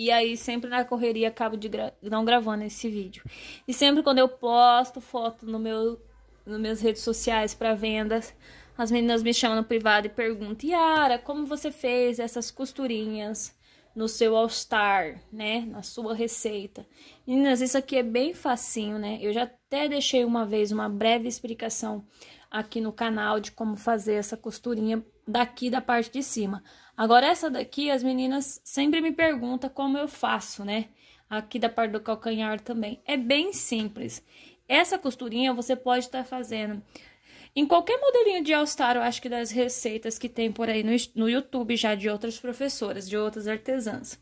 E aí, sempre na correria, acabo de gra não gravando esse vídeo. E sempre quando eu posto foto no meu, nas minhas redes sociais para vendas, as meninas me chamam no privado e perguntam: Yara, como você fez essas costurinhas? no seu All Star, né? Na sua receita. Meninas, isso aqui é bem facinho, né? Eu já até deixei uma vez uma breve explicação aqui no canal de como fazer essa costurinha daqui da parte de cima. Agora, essa daqui, as meninas sempre me perguntam como eu faço, né? Aqui da parte do calcanhar também. É bem simples. Essa costurinha você pode estar tá fazendo em qualquer modelinho de All-Star, eu acho que das receitas que tem por aí no, no YouTube já de outras professoras, de outras artesãs.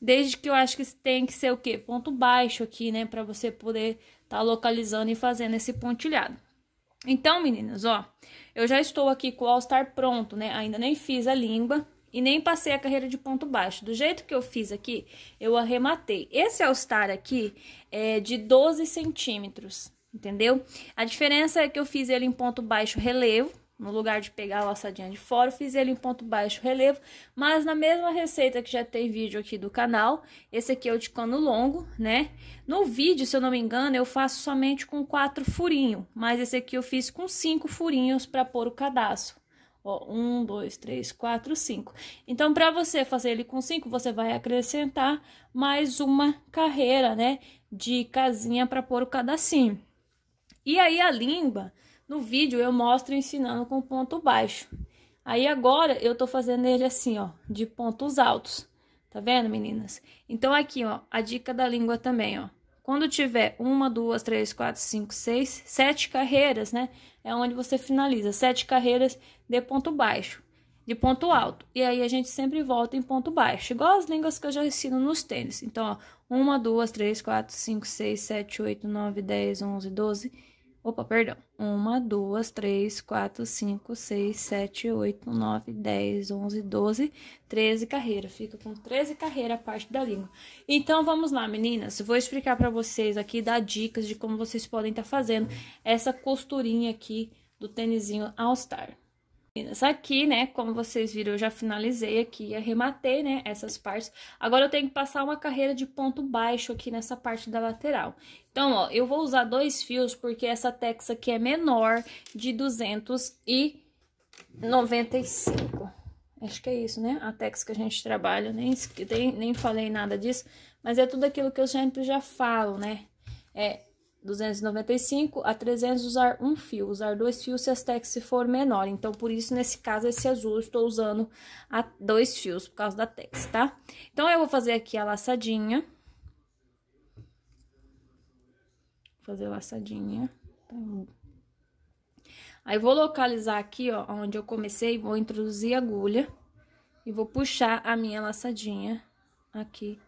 Desde que eu acho que tem que ser o quê? Ponto baixo aqui, né? Pra você poder estar tá localizando e fazendo esse pontilhado. Então, meninas, ó, eu já estou aqui com o All Star pronto, né? Ainda nem fiz a língua e nem passei a carreira de ponto baixo. Do jeito que eu fiz aqui, eu arrematei. Esse All Star aqui é de 12 centímetros, entendeu? A diferença é que eu fiz ele em ponto baixo relevo, no lugar de pegar a laçadinha de fora, eu fiz ele em ponto baixo relevo, mas na mesma receita que já tem vídeo aqui do canal, esse aqui é o de cano longo, né? No vídeo, se eu não me engano, eu faço somente com quatro furinhos, mas esse aqui eu fiz com cinco furinhos para pôr o cadastro. Ó, um, dois, três, quatro, cinco. Então, para você fazer ele com cinco, você vai acrescentar mais uma carreira, né? De casinha para pôr o cadacinho. E aí, a língua no vídeo eu mostro ensinando com ponto baixo. Aí agora eu tô fazendo ele assim, ó, de pontos altos. Tá vendo, meninas? Então aqui, ó, a dica da língua também, ó. Quando tiver uma, duas, três, quatro, cinco, seis, sete carreiras, né? É onde você finaliza. Sete carreiras de ponto baixo, de ponto alto. E aí a gente sempre volta em ponto baixo, igual as línguas que eu já ensino nos tênis. Então, ó, uma, duas, três, quatro, cinco, seis, sete, oito, nove, dez, onze, doze. Opa, perdão. 1, 2, 3, 4, 5, 6, 7, 8, 9, 10, 11, 12, 13 carreiras. Fica com 13 carreiras a parte da língua. Então, vamos lá, meninas. Vou explicar para vocês aqui, dar dicas de como vocês podem estar tá fazendo essa costurinha aqui do tênisinho All Star. Meninas, aqui, né, como vocês viram, eu já finalizei aqui, arrematei, né, essas partes. Agora, eu tenho que passar uma carreira de ponto baixo aqui nessa parte da lateral. Então, ó, eu vou usar dois fios porque essa texa aqui é menor de 295. Acho que é isso, né? A tex que a gente trabalha, nem, nem, nem falei nada disso, mas é tudo aquilo que eu sempre já falo, né? É 295 a 300 usar um fio, usar dois fios se as tex for menor. Então, por isso, nesse caso, esse azul eu estou usando a dois fios por causa da tex, tá? Então, eu vou fazer aqui a laçadinha. fazer laçadinha. Tá Aí vou localizar aqui, ó, onde eu comecei, vou introduzir a agulha e vou puxar a minha laçadinha aqui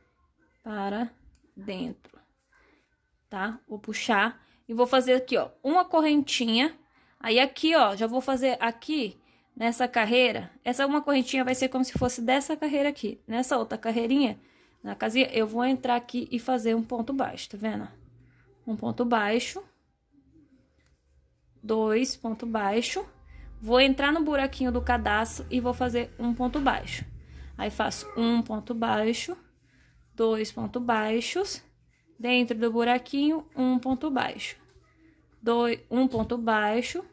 para dentro, tá? Vou puxar e vou fazer aqui, ó, uma correntinha. Aí aqui, ó, já vou fazer aqui nessa carreira. Essa uma correntinha vai ser como se fosse dessa carreira aqui. Nessa outra carreirinha, na casinha, eu vou entrar aqui e fazer um ponto baixo, tá vendo? um ponto baixo, dois ponto baixo, vou entrar no buraquinho do cadastro e vou fazer um ponto baixo. Aí faço um ponto baixo, dois ponto baixos, dentro do buraquinho, um ponto baixo, dois, um ponto baixo,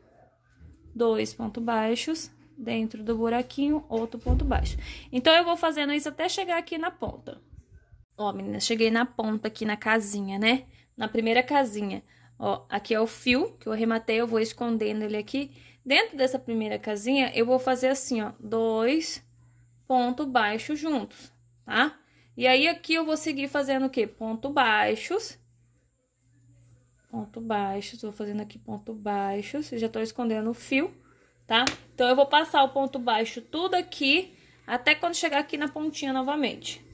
dois pontos baixos, dentro do buraquinho, outro ponto baixo. Então, eu vou fazendo isso até chegar aqui na ponta. Ó, meninas, cheguei na ponta aqui na casinha, né? na primeira casinha. Ó, aqui é o fio que eu arrematei, eu vou escondendo ele aqui. Dentro dessa primeira casinha, eu vou fazer assim, ó, dois ponto baixos juntos, tá? E aí, aqui eu vou seguir fazendo o quê? Ponto baixos. Ponto baixos, vou fazendo aqui ponto baixos, já tô escondendo o fio, tá? Então, eu vou passar o ponto baixo tudo aqui, até quando chegar aqui na pontinha novamente.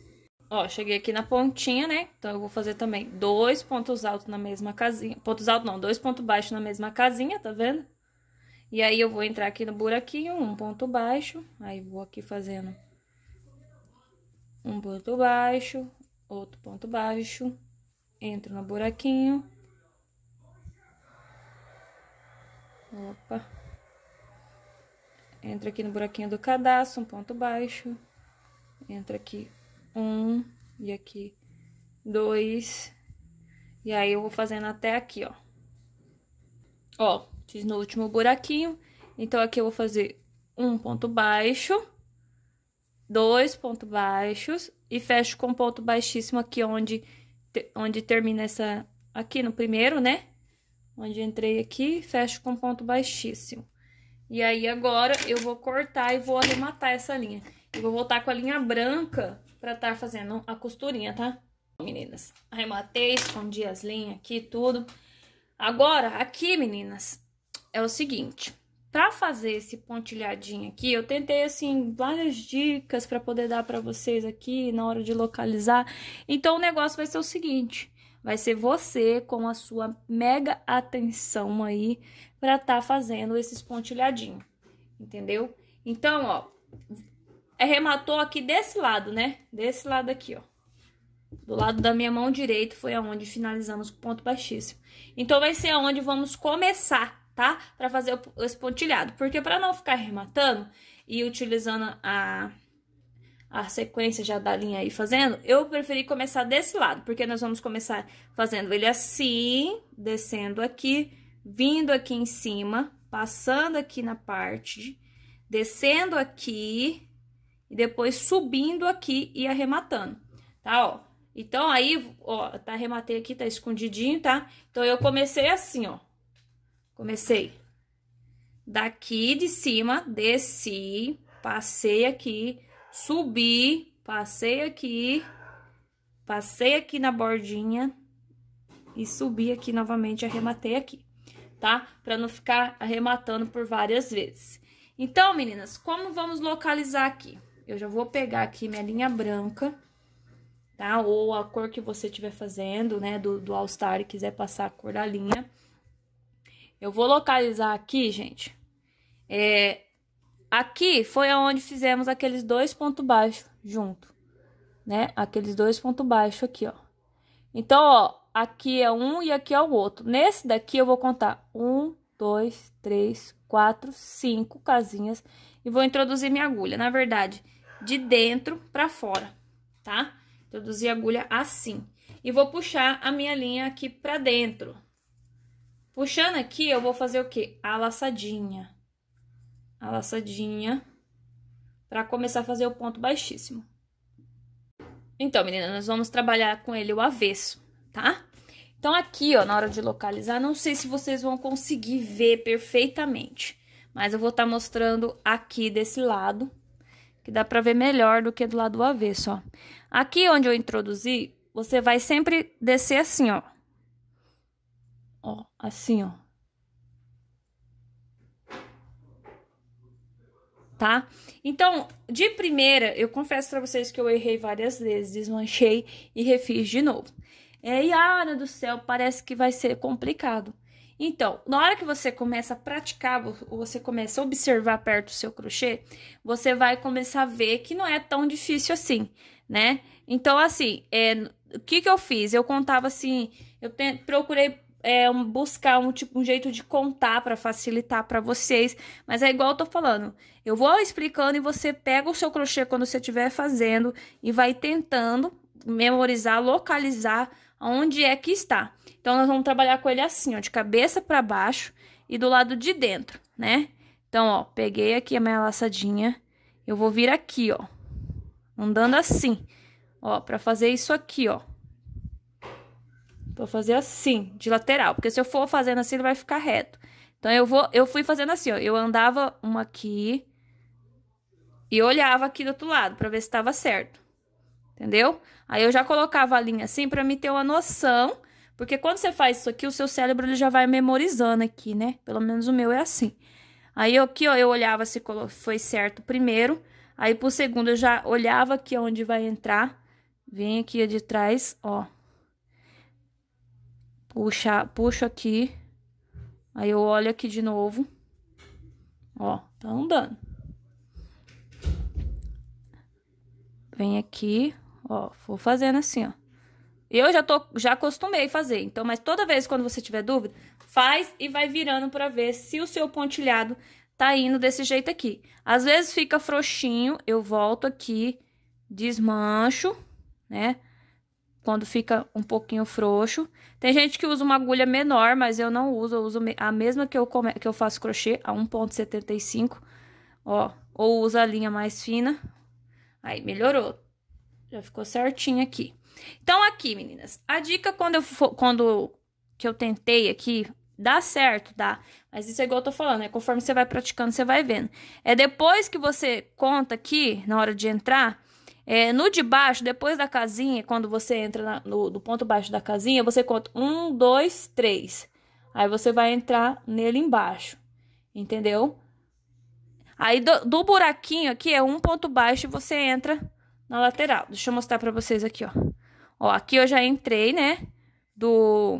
Ó, cheguei aqui na pontinha, né? Então, eu vou fazer também dois pontos altos na mesma casinha. Pontos altos não, dois pontos baixos na mesma casinha, tá vendo? E aí, eu vou entrar aqui no buraquinho, um ponto baixo. Aí, vou aqui fazendo um ponto baixo, outro ponto baixo. Entro no buraquinho. Opa. Entro aqui no buraquinho do cadastro, um ponto baixo. Entro aqui um, e aqui dois, e aí eu vou fazendo até aqui, ó. Ó, fiz no último buraquinho, então aqui eu vou fazer um ponto baixo, dois pontos baixos, e fecho com ponto baixíssimo aqui onde, onde termina essa... Aqui no primeiro, né? Onde entrei aqui, fecho com ponto baixíssimo. E aí, agora, eu vou cortar e vou arrematar essa linha. Eu vou voltar com a linha branca pra estar tá fazendo a costurinha, tá? Meninas, arrematei, escondi as linhas aqui, tudo. Agora, aqui, meninas, é o seguinte. Pra fazer esse pontilhadinho aqui, eu tentei, assim, várias dicas pra poder dar pra vocês aqui na hora de localizar. Então, o negócio vai ser o seguinte. Vai ser você com a sua mega atenção aí pra tá fazendo esses pontilhadinhos, entendeu? Então, ó, arrematou é, aqui desse lado, né? Desse lado aqui, ó. Do lado da minha mão direita foi aonde finalizamos o ponto baixíssimo. Então, vai ser aonde vamos começar, tá? Pra fazer esse pontilhado. Porque pra não ficar arrematando e utilizando a, a sequência já da linha aí fazendo, eu preferi começar desse lado. Porque nós vamos começar fazendo ele assim, descendo aqui, vindo aqui em cima, passando aqui na parte, descendo aqui, e depois subindo aqui e arrematando, tá, ó. Então, aí, ó, tá, arrematei aqui, tá escondidinho, tá? Então, eu comecei assim, ó. Comecei daqui de cima, desci, passei aqui, subi, passei aqui, passei aqui na bordinha e subi aqui novamente, arrematei aqui, tá? Pra não ficar arrematando por várias vezes. Então, meninas, como vamos localizar aqui? eu já vou pegar aqui minha linha branca, tá? Ou a cor que você estiver fazendo, né, do, do All Star e quiser passar a cor da linha. Eu vou localizar aqui, gente. É, aqui foi aonde fizemos aqueles dois pontos baixos junto, né? Aqueles dois pontos baixos aqui, ó. Então, ó, aqui é um e aqui é o outro. Nesse daqui eu vou contar um, dois, três, quatro, cinco casinhas e vou introduzir minha agulha, na verdade, de dentro pra fora, tá? Introduzir a agulha assim. E vou puxar a minha linha aqui pra dentro. Puxando aqui, eu vou fazer o quê? A laçadinha. A laçadinha pra começar a fazer o ponto baixíssimo. Então, meninas, nós vamos trabalhar com ele o avesso, tá? Então, aqui, ó, na hora de localizar, não sei se vocês vão conseguir ver perfeitamente, mas eu vou estar tá mostrando aqui desse lado, que dá pra ver melhor do que do lado do avesso, ó. Aqui onde eu introduzi, você vai sempre descer assim, ó. Ó, assim, ó. tá? Então, de primeira, eu confesso para vocês que eu errei várias vezes, desmanchei e refiz de novo. É, Yara ah, do céu, parece que vai ser complicado. Então, na hora que você começa a praticar, você começa a observar perto o seu crochê, você vai começar a ver que não é tão difícil assim, né? Então, assim, é, o que que eu fiz? Eu contava assim, eu te, procurei é, um, buscar um tipo um jeito de contar para facilitar para vocês, mas é igual eu tô falando. Eu vou explicando e você pega o seu crochê quando você estiver fazendo e vai tentando memorizar, localizar onde é que está. Então, nós vamos trabalhar com ele assim, ó, de cabeça para baixo e do lado de dentro, né? Então, ó, peguei aqui a minha laçadinha, eu vou vir aqui, ó, andando assim, ó, pra fazer isso aqui, ó. Vou fazer assim, de lateral, porque se eu for fazendo assim, ele vai ficar reto. Então, eu vou, eu fui fazendo assim, ó, eu andava uma aqui e olhava aqui do outro lado pra ver se tava certo entendeu? Aí eu já colocava a linha assim para me ter uma noção, porque quando você faz isso aqui, o seu cérebro ele já vai memorizando aqui, né? Pelo menos o meu é assim. Aí aqui, ó, eu olhava se foi certo primeiro, aí pro segundo eu já olhava aqui onde vai entrar, vem aqui de trás, ó. Puxa, puxo aqui, aí eu olho aqui de novo, ó, tá andando. Vem aqui, Ó, vou fazendo assim, ó. Eu já tô, já acostumei fazer, então, mas toda vez quando você tiver dúvida, faz e vai virando para ver se o seu pontilhado tá indo desse jeito aqui. Às vezes fica frouxinho, eu volto aqui, desmancho, né? Quando fica um pouquinho frouxo. Tem gente que usa uma agulha menor, mas eu não uso, eu uso a mesma que eu, come, que eu faço crochê, a 1.75, ó. Ou usa a linha mais fina. Aí, melhorou. Já ficou certinho aqui. Então, aqui, meninas, a dica quando eu for, quando que eu tentei aqui, dá certo, dá. Mas isso é igual eu tô falando, é conforme você vai praticando, você vai vendo. É depois que você conta aqui, na hora de entrar, é, no de baixo, depois da casinha, quando você entra na, no, do ponto baixo da casinha, você conta um, dois, três. Aí você vai entrar nele embaixo, entendeu? Aí do, do buraquinho aqui é um ponto baixo e você entra na lateral. Deixa eu mostrar pra vocês aqui, ó. Ó, aqui eu já entrei, né? Do...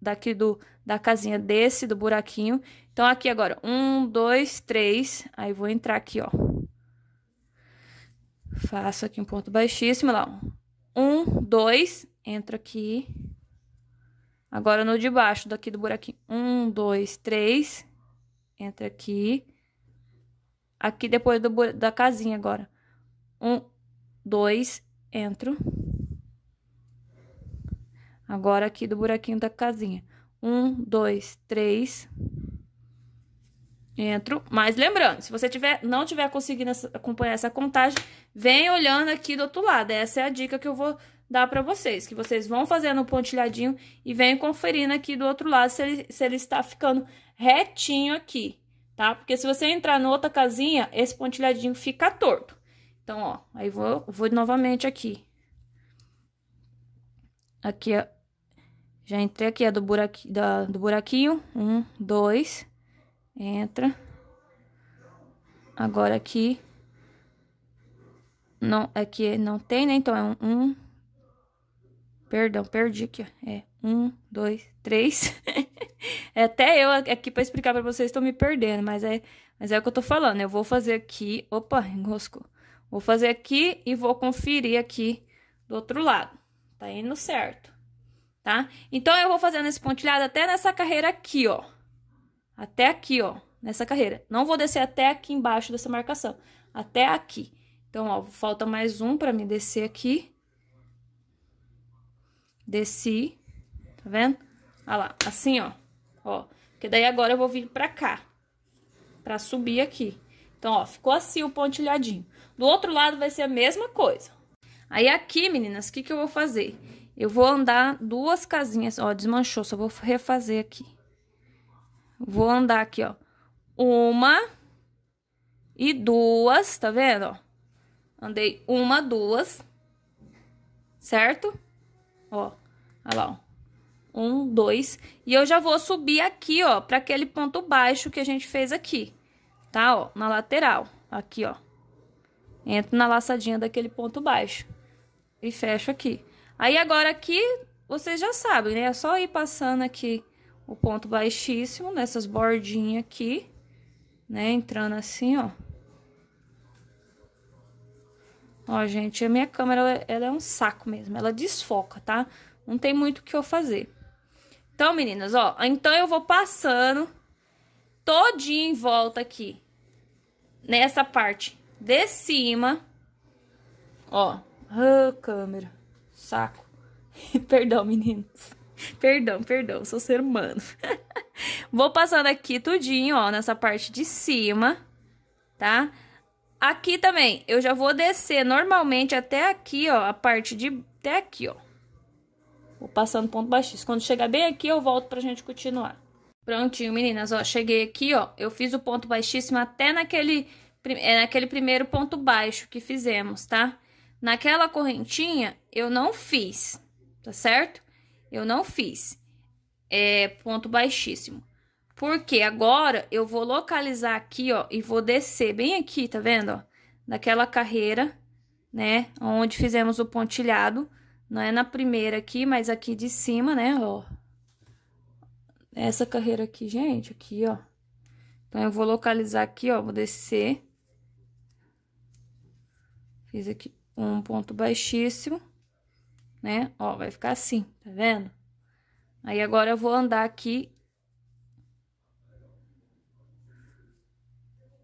Daqui do... Da casinha desse, do buraquinho. Então, aqui agora, um, dois, três. Aí, vou entrar aqui, ó. Faço aqui um ponto baixíssimo, lá, ó. Um, dois, entro aqui. Agora, no de baixo daqui do buraquinho. Um, dois, três. Entra aqui. Aqui, depois do, da casinha agora. Um, dois, entro. Agora aqui do buraquinho da casinha. Um, dois, três. Entro. Mas lembrando, se você tiver, não tiver conseguindo acompanhar essa contagem, vem olhando aqui do outro lado. Essa é a dica que eu vou dar para vocês. Que vocês vão fazendo o pontilhadinho e vem conferindo aqui do outro lado se ele, se ele está ficando retinho aqui, tá? Porque se você entrar na outra casinha, esse pontilhadinho fica torto. Então, ó, aí vou, vou novamente aqui. Aqui, ó. Já entrei aqui, é do, buraqui, da, do buraquinho. Um, dois. Entra. Agora aqui. Não, aqui é não tem, né? Então, é um, um Perdão, perdi aqui, ó. É um, dois, três. é até eu aqui para explicar para vocês, estou me perdendo, mas é, mas é o que eu tô falando. Eu vou fazer aqui. Opa, enroscou. Vou fazer aqui e vou conferir aqui do outro lado. Tá indo certo, tá? Então, eu vou fazendo esse pontilhado até nessa carreira aqui, ó. Até aqui, ó, nessa carreira. Não vou descer até aqui embaixo dessa marcação, até aqui. Então, ó, falta mais um pra me descer aqui. Desci, tá vendo? Olha lá, assim, ó, ó. Porque daí agora eu vou vir pra cá, pra subir aqui. Então, ó, ficou assim o pontilhadinho. Do outro lado vai ser a mesma coisa. Aí aqui, meninas, o que, que eu vou fazer? Eu vou andar duas casinhas, ó, desmanchou, só vou refazer aqui. Vou andar aqui, ó, uma e duas, tá vendo, ó? Andei uma, duas, certo? Ó, olha lá, ó. Um, dois. E eu já vou subir aqui, ó, pra aquele ponto baixo que a gente fez aqui, tá? Ó, na lateral, aqui, ó. Entro na laçadinha daquele ponto baixo. E fecho aqui. Aí, agora aqui, vocês já sabem, né? É só ir passando aqui o ponto baixíssimo, nessas bordinhas aqui, né? Entrando assim, ó. Ó, gente, a minha câmera, ela, ela é um saco mesmo. Ela desfoca, tá? Não tem muito o que eu fazer. Então, meninas, ó. Então, eu vou passando todinho em volta aqui. Nessa parte de cima, ó, ah, câmera, saco. perdão, meninos. Perdão, perdão, sou ser humano. Vou passando aqui tudinho, ó, nessa parte de cima, tá? Aqui também, eu já vou descer normalmente até aqui, ó, a parte de... até aqui, ó. Vou passando ponto baixíssimo. Quando chegar bem aqui, eu volto pra gente continuar. Prontinho, meninas, ó, cheguei aqui, ó. Eu fiz o ponto baixíssimo até naquele é naquele primeiro ponto baixo que fizemos, tá? Naquela correntinha, eu não fiz, tá certo? Eu não fiz. É ponto baixíssimo. Porque agora eu vou localizar aqui, ó, e vou descer bem aqui, tá vendo, ó? Daquela carreira, né, onde fizemos o pontilhado. Não é na primeira aqui, mas aqui de cima, né, ó. Essa carreira aqui, gente, aqui, ó. Então, eu vou localizar aqui, ó, vou descer. Fiz aqui um ponto baixíssimo, né? Ó, vai ficar assim, tá vendo? Aí agora eu vou andar aqui.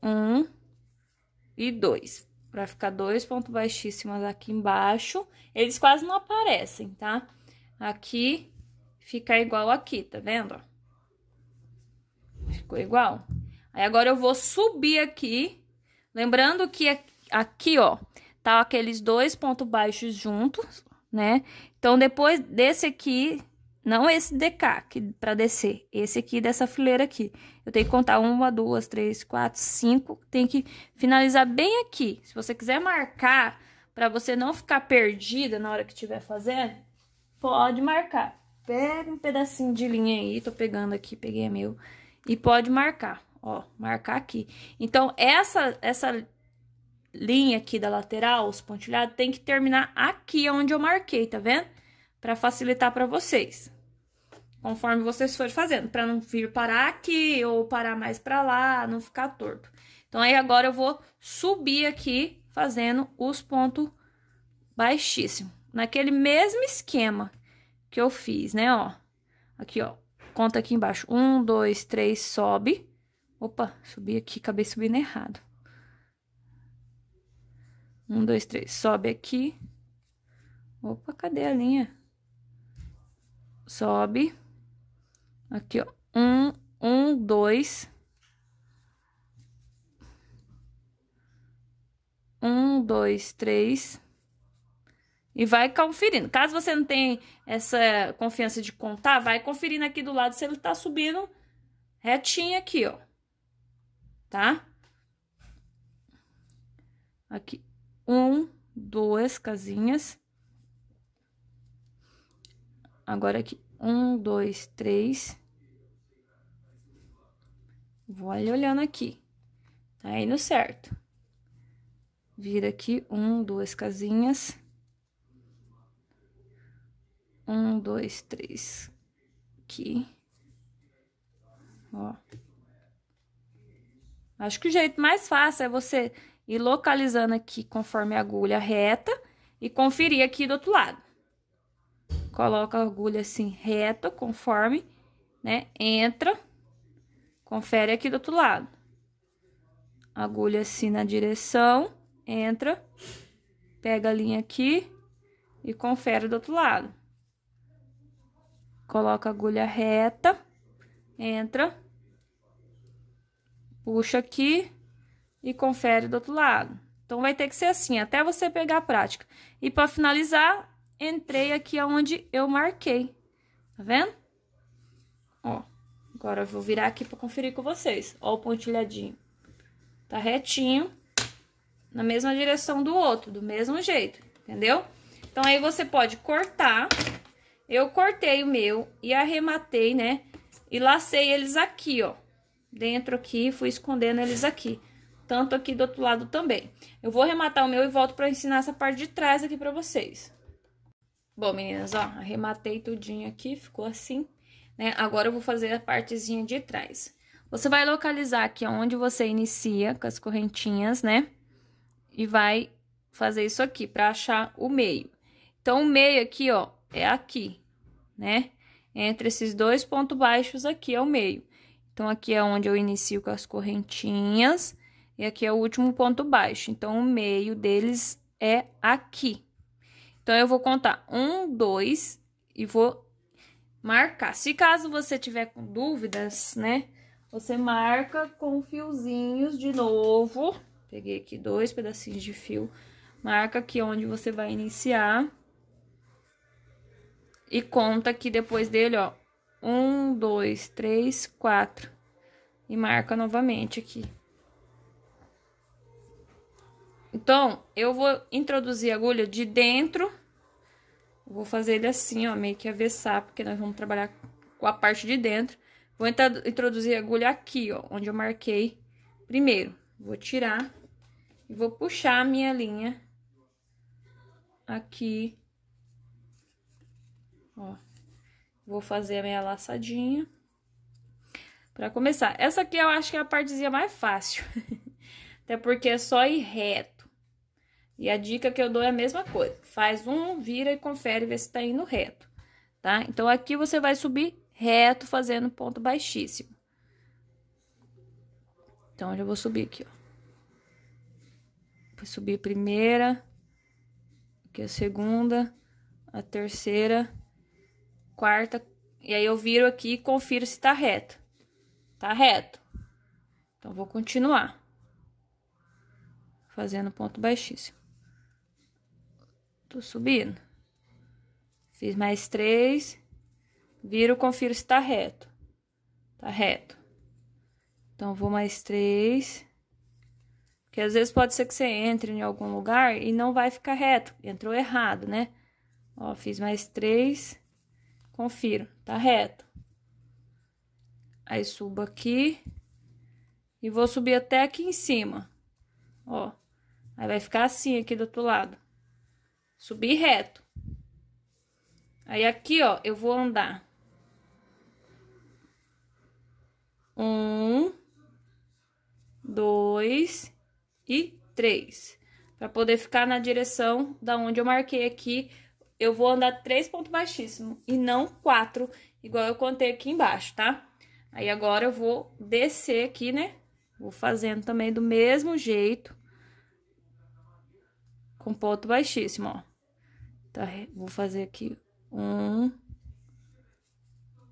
Um e dois. Pra ficar dois pontos baixíssimos aqui embaixo. Eles quase não aparecem, tá? Aqui fica igual aqui, tá vendo? Ficou igual. Aí agora eu vou subir aqui. Lembrando que aqui, ó, tá aqueles dois pontos baixos juntos, né? Então, depois desse aqui, não esse DK que, pra descer, esse aqui dessa fileira aqui. Eu tenho que contar uma, duas, três, quatro, cinco. Tem que finalizar bem aqui. Se você quiser marcar, pra você não ficar perdida na hora que estiver fazendo, pode marcar. Pega um pedacinho de linha aí, tô pegando aqui, peguei meu. E pode marcar, ó, marcar aqui. Então, essa, essa linha aqui da lateral, os pontilhados, tem que terminar aqui onde eu marquei, tá vendo? Pra facilitar pra vocês. Conforme vocês forem fazendo, pra não vir parar aqui ou parar mais pra lá, não ficar torto. Então, aí agora eu vou subir aqui fazendo os pontos baixíssimos. Naquele mesmo esquema que eu fiz, né, ó. Aqui, ó, conta aqui embaixo. Um, dois, três, sobe. Opa, subi aqui, acabei subindo errado. Um, dois, três. Sobe aqui. Opa, cadê a linha? Sobe. Aqui, ó. Um, um, dois. Um, dois, três. E vai conferindo. Caso você não tenha essa confiança de contar, vai conferindo aqui do lado se ele tá subindo retinho aqui, ó. Tá? Aqui um, duas casinhas. Agora aqui, um, dois, três. Vou ali olhando aqui. Tá indo certo. Vira aqui, um, duas casinhas. Um, dois, três. Aqui. Ó. Acho que o jeito mais fácil é você e localizando aqui conforme a agulha reta e conferir aqui do outro lado. Coloca a agulha assim reta, conforme, né? Entra, confere aqui do outro lado. Agulha assim na direção, entra, pega a linha aqui e confere do outro lado. Coloca a agulha reta, entra, puxa aqui, e confere do outro lado. Então, vai ter que ser assim, até você pegar a prática. E para finalizar, entrei aqui onde eu marquei, tá vendo? Ó, agora eu vou virar aqui para conferir com vocês. Ó o pontilhadinho. Tá retinho, na mesma direção do outro, do mesmo jeito, entendeu? Então, aí você pode cortar. Eu cortei o meu e arrematei, né? E lacei eles aqui, ó. Dentro aqui, fui escondendo eles aqui tanto aqui do outro lado também. Eu vou arrematar o meu e volto para ensinar essa parte de trás aqui para vocês. Bom, meninas, ó, arrematei tudinho aqui, ficou assim, né? Agora eu vou fazer a partezinha de trás. Você vai localizar aqui onde você inicia com as correntinhas, né? E vai fazer isso aqui para achar o meio. Então, o meio aqui, ó, é aqui, né? Entre esses dois pontos baixos aqui é o meio. Então, aqui é onde eu inicio com as correntinhas e aqui é o último ponto baixo. Então, o meio deles é aqui. Então, eu vou contar um, dois e vou marcar. Se caso você tiver com dúvidas, né? Você marca com fiozinhos de novo. Peguei aqui dois pedacinhos de fio. Marca aqui onde você vai iniciar. E conta aqui depois dele, ó. Um, dois, três, quatro. E marca novamente aqui. Então, eu vou introduzir a agulha de dentro, vou fazer ele assim, ó, meio que avessar, porque nós vamos trabalhar com a parte de dentro. Vou introduzir a agulha aqui, ó, onde eu marquei primeiro. Vou tirar e vou puxar a minha linha aqui, ó. Vou fazer a minha laçadinha pra começar. Essa aqui eu acho que é a partezinha mais fácil, até porque é só ir reto. E a dica que eu dou é a mesma coisa. Faz um, vira e confere, vê se tá indo reto, tá? Então, aqui você vai subir reto, fazendo ponto baixíssimo. Então, eu já vou subir aqui, ó. Vou subir a primeira, aqui a segunda, a terceira, quarta. E aí, eu viro aqui e confiro se tá reto. Tá reto. Então, vou continuar fazendo ponto baixíssimo. Tô subindo. Fiz mais três. Viro, confiro se tá reto. Tá reto. Então, vou mais três. Porque às vezes pode ser que você entre em algum lugar e não vai ficar reto. Entrou errado, né? Ó, fiz mais três. Confiro, tá reto. Aí, subo aqui. E vou subir até aqui em cima. Ó. Aí vai ficar assim aqui do outro lado subir reto. Aí aqui, ó, eu vou andar. Um, dois e três. Pra poder ficar na direção da onde eu marquei aqui, eu vou andar três pontos baixíssimos e não quatro, igual eu contei aqui embaixo, tá? Aí agora eu vou descer aqui, né? Vou fazendo também do mesmo jeito. Com ponto baixíssimo, ó. Tá, vou fazer aqui um,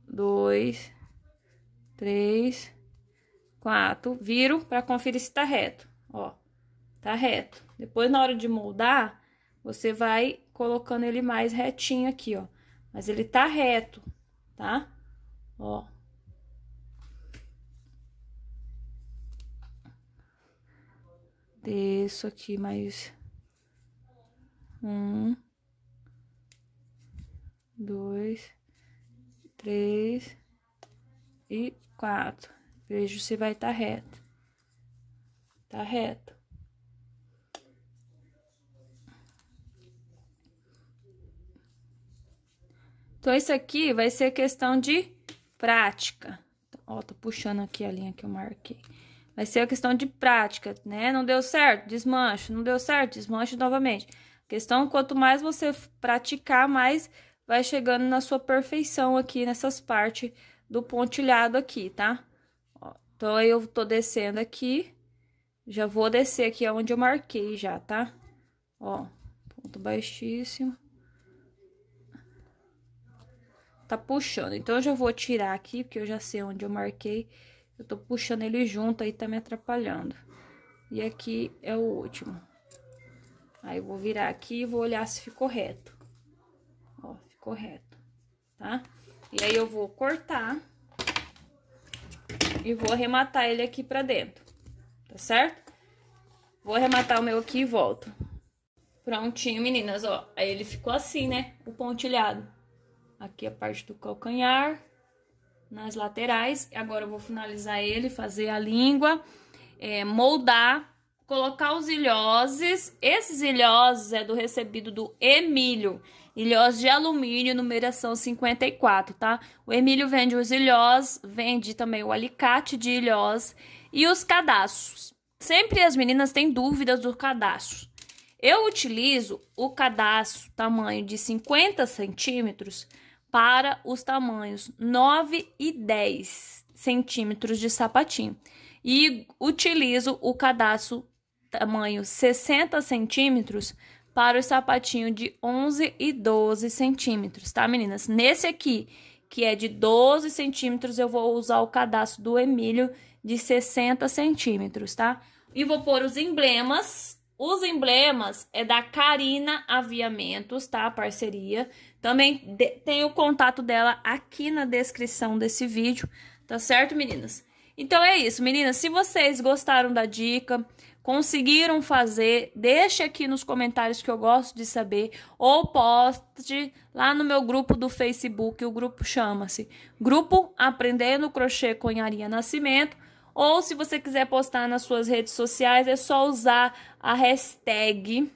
dois, três, quatro. Viro para conferir se tá reto, ó. Tá reto. Depois, na hora de moldar, você vai colocando ele mais retinho aqui, ó. Mas ele tá reto, tá? Ó. Desço aqui mais um dois, três e quatro. Vejo se vai estar tá reto. Tá reto. Então, isso aqui vai ser questão de prática. Ó, tô puxando aqui a linha que eu marquei. Vai ser a questão de prática, né? Não deu certo, desmancho. Não deu certo, desmancho novamente. A questão, quanto mais você praticar, mais vai chegando na sua perfeição aqui nessas partes do pontilhado aqui, tá? Ó, então, aí eu tô descendo aqui, já vou descer aqui onde eu marquei já, tá? Ó, ponto baixíssimo. Tá puxando, então eu já vou tirar aqui, porque eu já sei onde eu marquei. Eu tô puxando ele junto, aí tá me atrapalhando. E aqui é o último. Aí eu vou virar aqui e vou olhar se ficou reto correto, tá? E aí, eu vou cortar e vou arrematar ele aqui pra dentro, tá certo? Vou arrematar o meu aqui e volto. Prontinho, meninas, ó. Aí ele ficou assim, né? O pontilhado. Aqui a parte do calcanhar, nas laterais. Agora eu vou finalizar ele, fazer a língua, é, moldar colocar os ilhoses. Esses ilhoses é do recebido do Emílio. Ilhós de alumínio, numeração 54, tá? O Emílio vende os ilhós, vende também o alicate de ilhós e os cadastros. Sempre as meninas têm dúvidas do cadastro. Eu utilizo o cadastro tamanho de 50 centímetros para os tamanhos 9 e 10 centímetros de sapatinho. E utilizo o cadastro tamanho 60 centímetros para o sapatinho de 11 e 12 centímetros, tá, meninas? Nesse aqui, que é de 12 centímetros, eu vou usar o cadastro do Emílio de 60 centímetros, tá? E vou pôr os emblemas. Os emblemas é da Carina Aviamentos, tá? A parceria. Também tem o contato dela aqui na descrição desse vídeo, tá certo, meninas? Então é isso, meninas. Se vocês gostaram da dica, conseguiram fazer, deixe aqui nos comentários que eu gosto de saber, ou poste lá no meu grupo do Facebook, o grupo chama-se Grupo Aprendendo Crochê com Conharia Nascimento, ou se você quiser postar nas suas redes sociais, é só usar a hashtag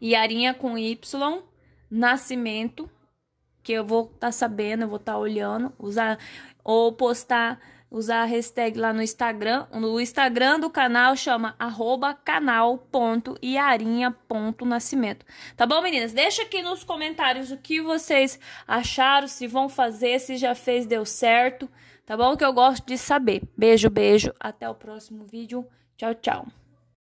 Yarinha com Y, Nascimento, que eu vou estar tá sabendo, eu vou estar tá olhando, usar ou postar usar a hashtag lá no Instagram. No Instagram do canal chama arroba canal.iarinha.nascimento. Tá bom, meninas? Deixa aqui nos comentários o que vocês acharam, se vão fazer, se já fez, deu certo. Tá bom? Que eu gosto de saber. Beijo, beijo. Até o próximo vídeo. Tchau, tchau.